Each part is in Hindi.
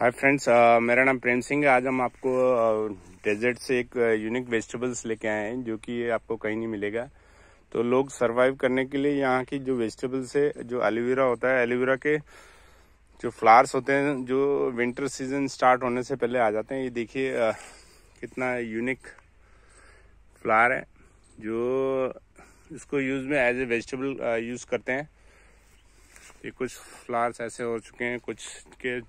हाय फ्रेंड्स uh, मेरा नाम प्रेम सिंह है आज हम आपको डेजर्ट uh, से एक यूनिक uh, वेजिटेबल्स लेके आए हैं जो कि आपको कहीं नहीं मिलेगा तो लोग सरवाइव करने के लिए यहाँ की जो वेजिटेबल्स है जो एलोवेरा होता है एलोवेरा के जो फ्लावर्स होते हैं जो विंटर सीजन स्टार्ट होने से पहले आ जाते हैं ये देखिए कितना यूनिक फ्लावर है जो इसको यूज़ में एज ए वेजिटेबल यूज़ करते हैं ये कुछ फ्लावर्स ऐसे हो चुके हैं कुछ के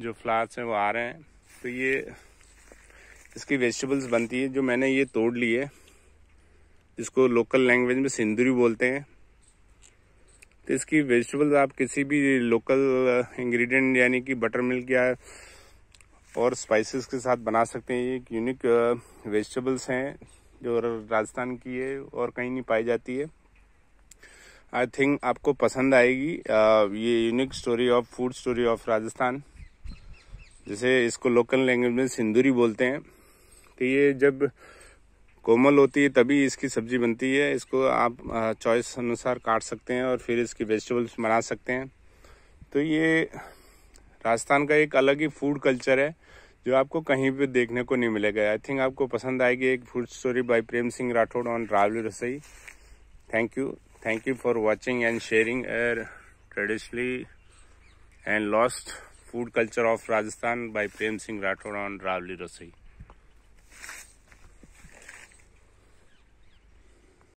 जो फ्लावर्स हैं वो आ रहे हैं तो ये इसकी वेजिटेबल्स बनती है जो मैंने ये तोड़ ली है जिसको लोकल लैंग्वेज में सिंदूरी बोलते हैं तो इसकी वेजिटेबल्स आप किसी भी लोकल इंग्रेडिएंट uh, यानी कि बटर मिल्क या और स्पाइसेस के साथ बना सकते हैं ये एक यूनिक वेजिटेबल्स uh, हैं जो राजस्थान की है और कहीं नहीं पाई जाती है आई थिंक आपको पसंद आएगी uh, ये unique story of food story of Rajasthan जैसे इसको लोकल लैंग्वेज में सिंदूरी बोलते हैं तो ये जब कोमल होती है तभी इसकी सब्जी बनती है इसको आप चॉइस अनुसार काट सकते हैं और फिर इसकी वेजिटेबल्स बना सकते हैं तो ये राजस्थान का एक अलग ही फूड कल्चर है जो आपको कहीं पे देखने को नहीं मिलेगा आई थिंक आपको पसंद आएगी एक food story by Prem Singh Rathore on Rawal Rasoi thank you thank you for watching and sharing air traditionally and lost Food Culture of Rajasthan by Prem Singh Rathod on Ravli Rasoi.